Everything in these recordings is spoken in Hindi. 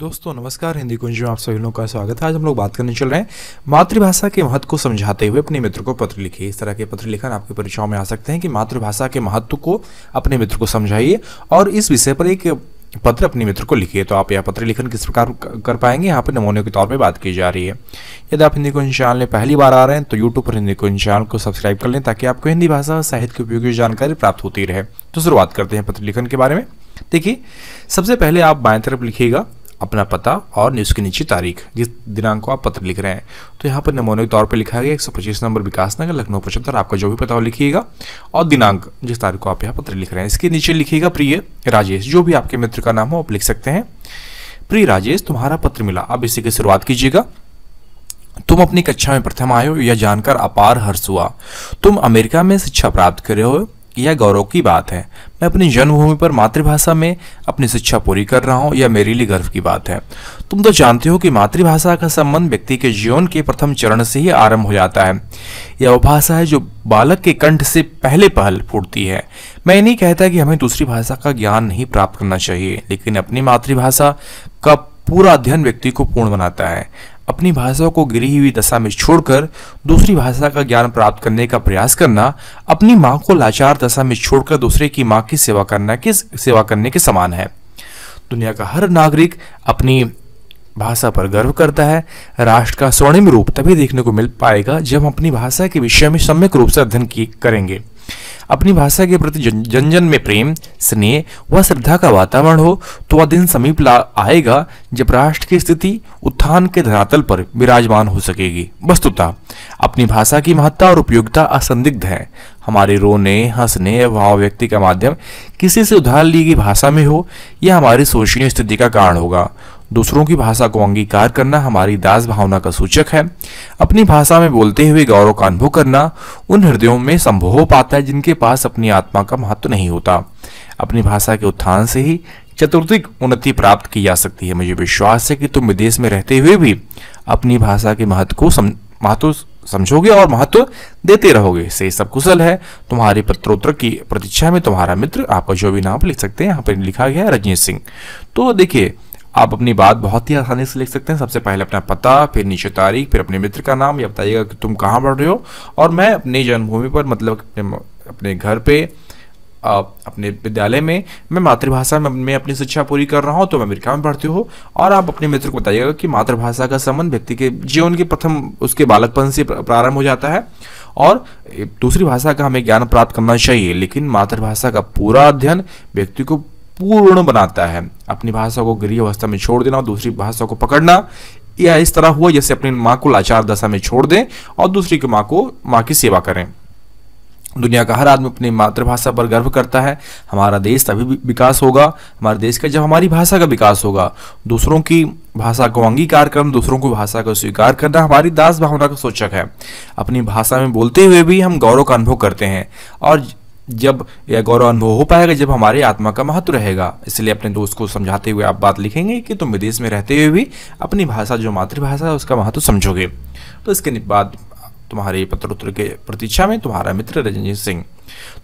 दोस्तों नमस्कार हिंदी कुंज में आप सभी लोगों का स्वागत है आज हम लोग बात करने चल रहे हैं मातृभाषा के महत्व को समझाते हुए अपने मित्र को पत्र लिखिए इस तरह के पत्र लिखन आपकी परीक्षाओं में आ सकते हैं कि मातृभाषा के महत्व को अपने मित्र को समझाइए और इस विषय पर एक पत्र अपने मित्र को लिखिए तो आप यह पत्र लिखन किस प्रकार कर पाएंगे यहाँ पर नमूने के तौर पर बात की जा रही है यदि आप हिंदी कुंज चैनल में पहली बार आ रहे हैं तो यूट्यूब पर हिंदी कुंज चैनल को सब्सक्राइब कर लें ताकि आपको हिंदी भाषा और साहित्य की उपयोगी जानकारी प्राप्त होती रहे तो शुरुआत करते हैं पत्र लिखन के बारे में देखिए सबसे पहले आप बाएं तरफ लिखिएगा अपना पता और उसके नीचे तारीख जिस दिनांक को आप पत्र लिख रहे हैं तो यहाँ पर नमूने के तौर पर लिखा गया एक सौ पच्चीस नंबर विकास नगर लखनऊ पचहत्तर आपका जो भी पता हो लिखिएगा और दिनांक जिस तारीख को आप यहाँ पत्र लिख रहे हैं इसके नीचे लिखिएगा प्रिय राजेश जो भी आपके मित्र का नाम हो आप लिख सकते हैं प्रिय राजेश तुम्हारा पत्र मिला अब इसी की शुरुआत कीजिएगा तुम अपनी कक्षा में प्रथम आए हो यह जानकर अपार हर्ष हुआ तुम अमेरिका में शिक्षा प्राप्त करे हो यह गौरव की बात है मैं अपनी जन्मभूमि पर मातृभाषा में अपनी शिक्षा पूरी कर रहा हूँ यह मेरे लिए गर्व की बात है तुम तो जानते हो कि मातृभाषा का संबंध व्यक्ति के जीवन के प्रथम चरण से ही आरंभ हो जाता है यह वह भाषा है जो बालक के कंठ से पहले पहल फूटती है मैं नहीं कहता कि हमें दूसरी भाषा का ज्ञान नहीं प्राप्त करना चाहिए लेकिन अपनी मातृभाषा का पूरा अध्ययन व्यक्ति को पूर्ण बनाता है अपनी भाषा को गिरी हुई दशा में छोड़कर दूसरी भाषा का ज्ञान प्राप्त करने का प्रयास करना अपनी माँ को लाचार दशा में छोड़कर दूसरे की माँ की सेवा करना की सेवा करने के समान है दुनिया का हर नागरिक अपनी भाषा पर गर्व करता है राष्ट्र का स्वर्णिम रूप तभी देखने को मिल पाएगा जब हम अपनी भाषा के विषय में सम्यक रूप से अध्ययन की करेंगे अपनी भाषा के प्रति जन जन में प्रेम स्नेह व श्रद्धा का वातावरण हो तो वह दिन समीप आएगा जब राष्ट्र की स्थिति उत्थान के धरातल पर विराजमान हो सकेगी वस्तुतः अपनी भाषा की महत्ता और उपयोगिता असंदिग्ध है हमारे रोने हंसने भाव व्यक्ति का माध्यम किसी से उधार ली गई भाषा में हो यह हमारी शोषणीय स्थिति का कारण होगा दूसरों की भाषा को अंगीकार करना हमारी दास भावना का सूचक है अपनी भाषा में बोलते हुए गौरव का अनुभव करना उन हृदयों में संभव हो पाता है जिनके पास अपनी आत्मा का महत्व नहीं होता अपनी भाषा के उत्थान से ही चतुर्थिक उन्नति प्राप्त की जा सकती है मुझे विश्वास है कि तुम विदेश में रहते हुए भी अपनी भाषा के महत्व को सम, महत्व समझोगे और महत्व देते रहोगे से सब कुशल है तुम्हारे पत्रोत्तर की प्रतीक्षा में तुम्हारा मित्र आपका जो भी नाम लिख सकते हैं यहाँ पर लिखा गया है रजनीत सिंह तो देखिये आप अपनी बात बहुत ही आसानी से लिख सकते हैं सबसे पहले अपना पता फिर नीचे तारीख फिर अपने मित्र का नाम या बताइएगा कि तुम कहाँ पढ़ रहे हो और मैं अपनी जन्मभूमि पर मतलब अपने, अपने घर पे अपने विद्यालय में मैं मातृभाषा में मैं अपनी शिक्षा पूरी कर रहा हूँ तो मैं अमेरिका में पढ़ती हूँ और आप अपने मित्र को बताइएगा कि मातृभाषा का संबंध व्यक्ति के जीवन के प्रथम उसके बालकपन से प्रारंभ हो जाता है और दूसरी भाषा का हमें ज्ञान प्राप्त करना चाहिए लेकिन मातृभाषा का पूरा अध्ययन व्यक्ति को पूर्ण बनाता है अपनी भाषा को गृह अवस्था में छोड़ देना और दूसरी भाषा को पकड़ना यह इस तरह हुआ जैसे अपनी माँ को लाचार दशा में छोड़ दें और दूसरी की माँ को माँ की सेवा करें दुनिया का हर आदमी अपनी मातृभाषा पर गर्व करता है हमारा देश तभी विकास होगा हमारे देश का जब हमारी भाषा का विकास होगा दूसरों की भाषा को अंगीकार करना दूसरों को भाषा को स्वीकार करना हमारी दास भावना का सूचक है अपनी भाषा में बोलते हुए भी हम गौरव का अनुभव करते हैं और जब यह गौरव अनुभव हो पाएगा जब हमारे आत्मा का महत्व रहेगा इसलिए अपने दोस्त को समझाते हुए आप बात लिखेंगे कि तुम विदेश में रहते हुए भी अपनी भाषा जो मातृभाषा है उसका महत्व समझोगे तो इसके बाद तुम्हारे पत्र उत्तर के प्रतीक्षा में तुम्हारा मित्र रजनीत सिंह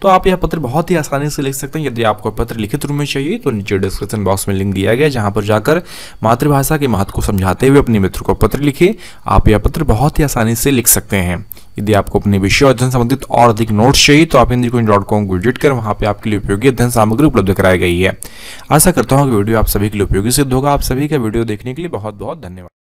तो आप यह पत्र बहुत ही आसानी से लिख सकते हैं यदि आपको पत्र लिखित रूप में चाहिए तो नीचे डिस्क्रिप्शन बॉक्स में लिंक दिया गया जहां पर जाकर मातृभाषा के महत्व को समझाते हुए अपने मित्र को पत्र लिखे आप यह पत्र बहुत ही आसानी से लिख सकते हैं यदि आपको अपने विषय अध्ययन संबंधित और अधिक नोट्स चाहिए तो आप हिंदी कोइन डॉट कॉम को विजिट कर वहाँ पे आपके लिए उपयोगी अध्ययन सामग्री उपलब्ध कराई गई है आशा करता हूँ कि वीडियो आप सभी के लिए उपयोगी सिद्ध होगा आप सभी का वीडियो देखने के लिए बहुत बहुत धन्यवाद